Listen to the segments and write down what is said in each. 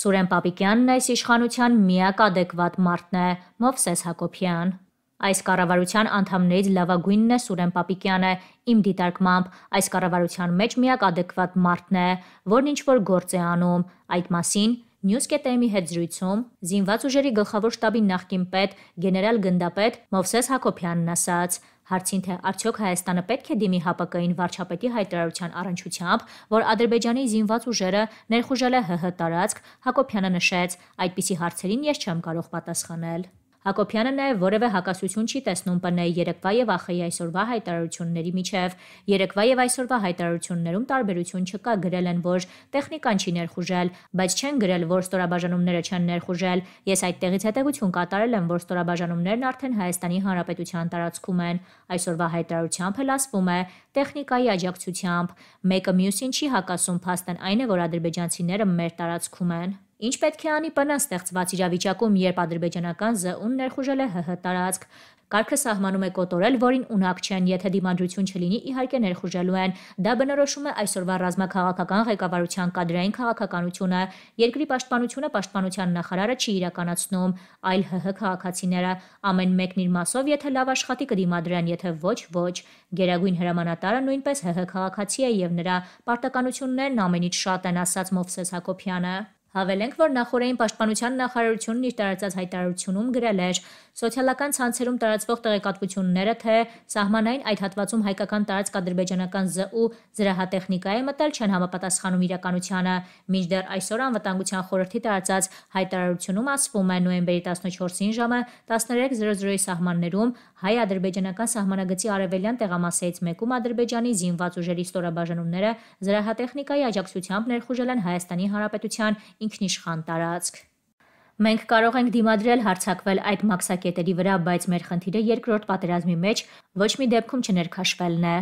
Սուրեն Պապիկյանն այս իշխանության միակ adekvat մարդն է, Մովսես Հակոբյան։ Այս կառավարության անդամներից լավագույնն է Սուրեն Պապիկյանը։ Իմ դիտարկմամբ այս կառավարության մեջ միակ adekvat մարդն է, որն ինչ որ գործ է անում։ Այդ մասին News.am-ի հետ զրույցում զինված ուժերի գլխավոր շտաբի նախկին պետ գեներալ գնդապետ Մովսես Հակոբյանն ասաց. Հարցին թե արդյոք Հայաստանը պետք է դիմի ՀԱՊԿ-ին վարչապետի հայտարարության առնչությամբ, որ Ադրբեջանի զինված ուժերը ներխուժել է ՀՀ տարածք, Հակոբյանը նշեց. «Այդպիսի հարցերին ես չեմ կարող պատասխանել»։ Հակոբյանը նաև որևէ հակասություն չի տեսնում ՊՆ-ի երեկվա եւ ԱԽ-ի այսօրվա հայտարարությունների միջև։ Երեկվա եւ այսօրվա հայտարարություններում տարբերություն չկա, գրել են, որ տեխնիկան չի ներխուժել, բայց չեն գրել, որ ստորաբաժանումները չեն ներխուժել։ Ես այդտեղից հետեգություն կատարել եմ, որ ստորաբաժանումներն արդեն Հայաստանի Հանրապետության տարածքում են։ Այսօրվա հայտարարությամբ էլ ասվում է տեխնիկայի աջակցությամբ։ Մեկը մյուսին չի հակասում, փաստն այն է, որ ադրբեջանցիները մեր տարածքում են։ Ինչ պետք է անի ՊՆ ստեղծված իրավիճակում, երբ ադրբեջանական ԶՈՒ-ն ներխուժել է ՀՀ տարածք։ Կարգը սահմանում է կոտորել, որին ունակ չեն, եթե դիմադրություն չլինի, իհարկե ներխուժելու են։ Դա բնորոշում է այսօրվա ռազմաքաղաքական ղեկավարության կադրային քաղաքականությունը։ Երկրի պաշտպանությունը պաշտպանության նախարարը չի իրականացնում, այլ ՀՀ քաղաքացիները ամեն մեկն իր մասով, եթե լավ աշխատի կդիմադրեն, եթե ոչ, ոչ։ Գերագույն հրամանատարը նույնպես ՀՀ քաղաքացի է եւ նրա պարտականություններն ամենից շատ են ասած Մովսես Հակոբյանը։ Հավելենք, որ նախորդային պաշտպանության նախարարությունն իր տարածած հայտարարությունում գրել էր. Սոցիալական ցանցերում տարածվող տեղեկատվությունները, թե սահմանային այդ հատվածում հայկական տարածք ադրբեջանական ԶՈՒ զրահատեխնիկա է մտել, չեն համապատասխանում իրականությանը։ Մինչդեռ այսօր անվտանգության խորհրդի տարածած հայտարարությունում ասվում է նոյեմբերի 14-ին ժամը 13:00-ի սահմաններում հայ-ադրբեջանական սահմանագծի արևելյան տեղամասից մեկում Ադրբեջանի զինված ուժերի ստորաբաժանումները զրահատեխնիկայի աջակցությամբ ներխուժել են Հայաստանի Հանրապետության ինքնիշխան տարածք։ Մենք կարող ենք դիմադրել հարցակվել այդ մաքսակետերի վրա, բայց մեր խնդիրը երկրորդ պատերազմի մեջ ոչ մի դեպքում չներքաշվելն է։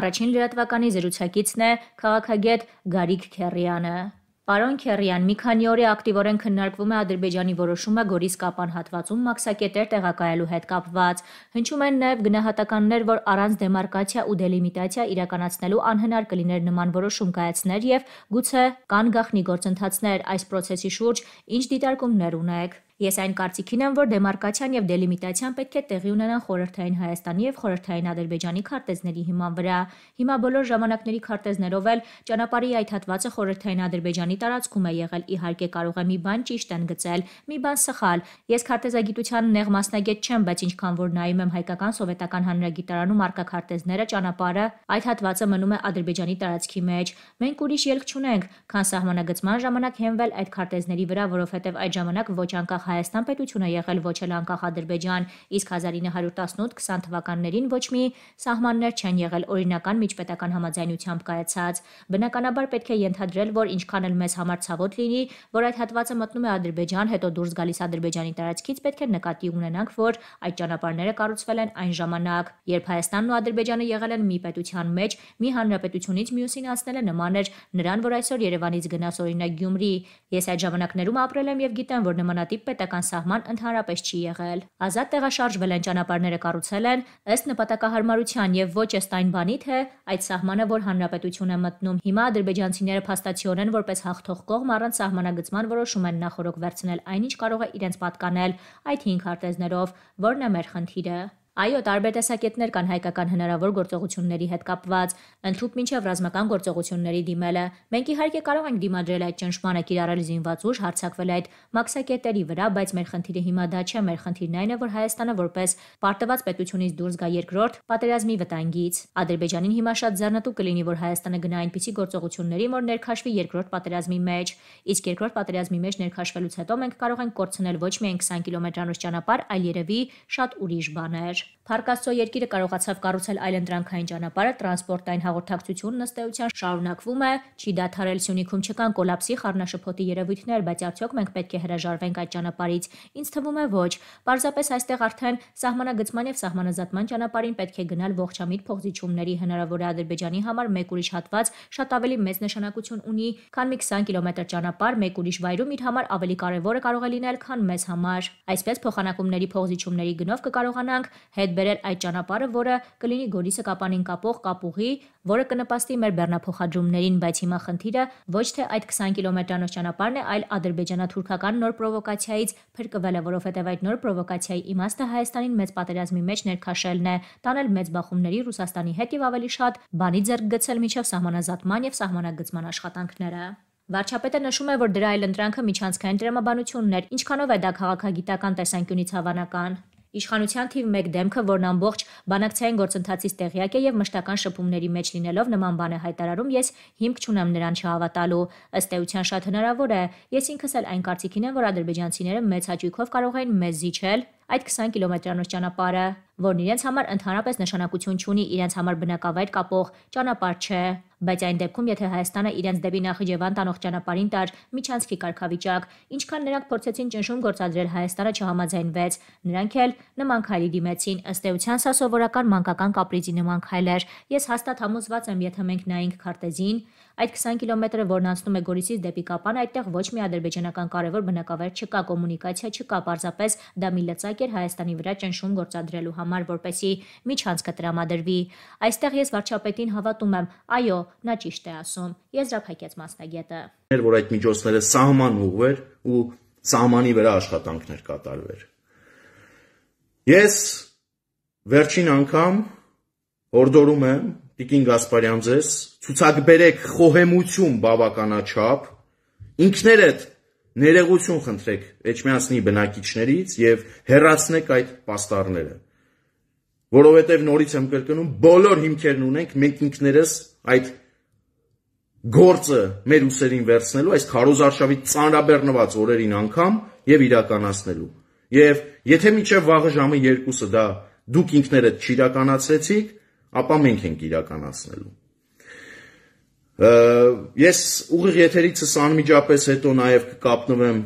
Առաջին լրատվականի զրուցակիցն է քաղաքագետ Գարիկ Քերյանը։ Պարոն Քերյան, մի քանի օրի ակտիվորեն քննարկվում է Ադրբեջանի որոշումը Գորիս կապան հատվածում մաքսակետեր տեղակայելու հետ կապված։ Հնչում են նաև գնահատականներ, որ առանց դեմարկացիա ու դելիմիտացիա իրականացնելու անհնար կլիներ նման որոշում կայացնել եւ գուցե կան գախնի գործընթացներ այս process-ի շուրջ, ինչ դիտարկումներ ունեք։ Ես այն կարծիքին եմ, որ դեմարկացիան եւ դելիմիտացիան պետք է տեղի ունենան խորհրդային Հայաստանի եւ խորհրդային Ադրբեջանի քարտեզների հիման վրա։ Հիմա բոլոր ժամանակների քարտեզներով էլ ճանապարհի այդ հատվածը խորհրդային Ադրբեջանի տարածքում է եղել, իհարկե կարող է մի բան ճիշտ են գծել, մի բան սխալ։ Ես քարտեզագիտության նեղ մասնագետ չեմ, բայց ինչքան որ նայում եմ հայկական սովետական հանրագիտարանում արկա քարտեզները, ճանապարհը այդ հատվածը մնում է Ադրբեջանի տարածքի մեջ։ Մենք ուրիշ ելք չունենք, քան սահմանագծման ժամանակ հենվել այդ քարտեզների վրա, որովհետև այդ ժամանակ ոչ անկախ Հայաստան պետություն է եղել ոչ էլ անկախ Ադրբեջան, իսկ 1918-20 թվականներին ոչ մի սահմաններ չեն եղել օրինական միջպետական համաձայնությամբ կայացած։ Բնականաբար պետք է ենթադրել, որ ինչքան էլ մեզ համար ցավոտ լինի, որ այդ հատվածը մտնում է Ադրբեջան, հետո դուրս գալիս Ադրբեջանի տարածքից, պետք է նկատի ունենանք, որ այդ ճանապարհները կառուցվել են այն ժամանակ, երբ Հայաստանն ու Ադրբեջանը եղել են մի պետության մեջ, մի հանրապետությունից մյուսին անցնելը նման էր նրան, որ այսօր Երևանից գնաս օրինակ Գյումրի։ Ես այդ ժամանակներում ապրել եմ եւ գիտեմ, որ նմանատիպ պետ պետական սահման ընդհանրապես չի եղել։ Ազատ տեղաշարժվել են ճանապարհները կառուցել են ըստ նպատակահարմարության եւ ոչ ըստ այն բանի, թե այդ սահմանը որ հանրապետություն է մտնում։ Հիմա ադրբեջանցիները փաստացիորեն որպես հաղթող կողմ առանց սահմանագծման որոշում են նախորոք վերցնել այնինչ կարող է իրենց պատկանել այդ 5 հարտեզներով, որն է մեր խնդիրը։ Այո, տարբեր տեսակետներ կան հայկական հնարավոր գործողությունների հետ կապված, ընդհուպ մինչև ռազմական գործողությունների դիմելը։ Մենք իհարկե կարող ենք դիմադրել այդ ճնշմանը, կիրառել զինված ուժ, հարցակվել այդ մաքսակետերի վրա, բայց մեր խնդիրը հիմա դա չէ, մեր խնդիրն այն է, որ Հայաստանը որպես պարտված պետությունից դուրս գա երկրորդ պատերազմի վտանգից։ Ադրբեջանին հիմա շատ ձեռնտու կլինի, որ Հայաստանը գնա այնպիսի գործողությունների, որ ներքաշվի երկրորդ պատերազմի մեջ, իսկ երկրորդ պատերազմի մեջ ներքաշվելուց հետո մենք կարող ենք կորցնել ոչ միայն 20 կիլոմետրանոց ճանապարհ, այլ երևի շատ ուրիշ բաներ։ Փարկաստո երկիրը կարողացավ կառուցել այլընտրանքային ճանապարհը, տրանսպորտային հաղորդակցությունն ըստ էության շարունակվում է, չի դադարել Սյունիքում չկան կոլապսի խառնաշփոթի երևույթներ, բայց արդյոք մենք պետք է հրաժարվենք այդ ճանապարհից։ Ինձ թվում է ոչ։ Պարզապես այստեղ արդեն սահմանագծման եւ սահմանազատման ճանապարհին պետք է գնալ ողջամիտ փոխզիջումների հնարավոր է Ադրբեջանի համար մեկ ուրիշ հատված շատ ավելի մեծ նշանակություն ունի, քան մի 20 կիլոմետր ճանապարհ մեկ ուրիշ վայրում իր համար ավելի կարևորը կարող է լինել, քան մեզ համար։ Այսպես փոխանակումների փոխզիջումների գնով կկարողանանք հետ բերել այդ ճանապարհը, որը կլինի Գորիսը կապանին կապող կապուղի, որը կնպաստի մեր բեռնափոխադրումներին, բայց հիմա խնդիրը ոչ թե այդ 20 կիլոմետրանոց ճանապարհն է, այլ ադրբեջանա-թուրքական նոր պրովոկացիայից փրկվելը, որովհետև այդ նոր պրովոկացիայի իմաստը Հայաստանին մեծ պատերազմի մեջ ներքաշելն է, տանել մեծ բախումների Ռուսաստանի հետ եւ ավելի շատ բանի ձեռք գցել միջև սահմանազատման եւ սահմանագծման աշխատանքները։ Վարչապետը նշում է, որ դրա այլ ընտրանքը միջանցքային դրամաբանությունն էր, ինչքանով է դա քաղաքագիտական տեսանկյունից հավանական։ Իշխանության թիվ 1 դեմքը, որն ամբողջ բանակցային գործընթացից տեղյակ է եւ մշտական շփումների մեջ լինելով նման բան է հայտարարում, ես հիմք չունեմ նրան չհավատալու։ Ըստ էության շատ հնարավոր է, ես ինքս էլ այն կարծիքին եմ, որ ադրբեջանցիները մեծ հաճույքով կարող էին մեզ զիջել այդ 20 կիլոմետրանոց ճանապարհը, որն իրենց համար ընդհանրապես նշանակություն չունի, իրենց համար բնակավայր կապող ճանապարհ չէ։ Բայց այն դեպքում, եթե Հայաստանը իրենց դեպի Նախիջևան տանող ճանապարհին տար միջանցքի կարգավիճակ, ինչքան նրանք փորձեցին ճնշում գործադրել Հայաստանը չհամաձայնվեց, նրանք էլ նման քայլի դիմեցին։ Ըստ էության սա սովորական մանկական կապրիզի նման քայլ էր։ Ես հաստատ համոզված եմ, եթե մենք նայենք քարտեզին, այդ 20 կիլոմետրը, որն անցնում է Գորիսից դեպի Կապան, այդտեղ ոչ մի ադրբեջանական կարևոր բնակավայր չկա, կոմունիկացիա չկա, պարզապես դա մի լծակ էր Հայաստանի վրա ճնշում գործադրելու համար, որպեսի միջանցքը տրամադրվի։ Այստեղ ես վարչապետին հավատում եմ։ Այո, նա ճիշտ է ասում, եզրափակեց մասնագետը։ Ներ որ այդ միջոցները սահման ուղղեր ու սահմանի վրա աշխատանքներ կատարվեր։ Ես վերջին անգամ հորդորում եմ Տիկին Գասպարյան ձեզ ցուցակ բերեք խոհեմություն բավականաչափ ինքներդ ներեգություն խնդրեք Էջմիածնի բնակիչներից եւ հերացնեք այդ պաստառները որովհետեւ նորից եմ կրկնում բոլոր հիմքերն ունենք մենք ինքներս այդ գործը մեր ուսերին վերցնելու այս քարոզարշավի ծանրաբեռնված օրերին անգամ եւ իրականացնելու։ Եվ եթե միջև վաղը ժամը 2-ը դա դուք ինքներդ չիրականացեցիք, ապա մենք ենք իրականացնելու։ Ա, Ես ուղիղ եթերիցս անմիջապես հետո նաեւ կկապնվեմ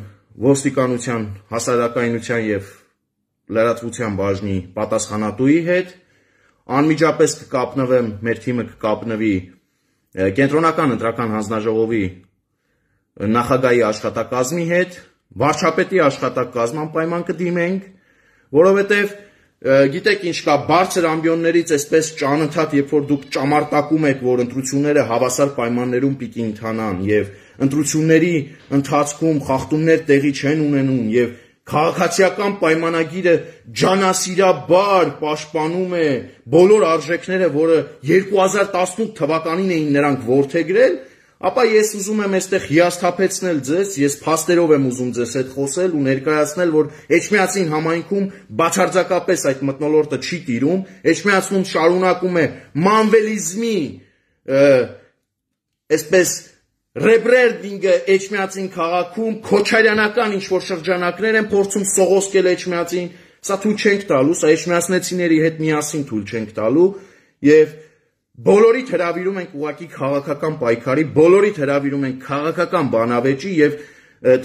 ոստիկանության, հասարակայնության եւ լրատվության բաժնի պատասխանատուի հետ։ Անմիջապես կկապնվեմ, մեր թիմը կկապնվի կենտրոնական ընտրական հանձնաժողովի նախագահի աշխատակազմի հետ, վարչապետի աշխատակազմն պայման կդիմենք, որովհետև գիտեք ինչ կա բարձր ամբիոններից այսպես ճանընդհատ երբ որ դուք ճամարտակում եք որ ընտրությունները հավասար պայմաններում պիտի ընթանան եւ ընտրությունների ընթացքում խախտումներ տեղի չեն ունենում եւ Քաղաքացիական պայմանագիրը ջանասիրաբար պաշտպանում է բոլոր արժեքները, որը 2018 թվականին էին նրանք ворթեգրել, ապա ես ուզում եմ այստեղ հիասթափեցնել ձեզ, ես փաստերով եմ ուզում ձեզ հետ խոսել ու ներկայացնել, որ Էջմիածին համայնքում բացարձակապես այդ մտնոլորտը չի տիրում, Էջմիածնում շարունակում է մանվելիզմի այսպես Ռեբրենդինգը Էջմիածին քաղաքում քոչարյանական ինչ որ շրջանակներ են փորձում սողոսկել Էջմիածին, սա թույլ չենք տալու, սա Էջմիածնեցիների հետ միասին թույլ չենք տալու եւ բոլորի հրավիրում ենք ուղակի քաղաքական պայքարի, բոլորի հրավիրում ենք քաղաքական բանավեճի եւ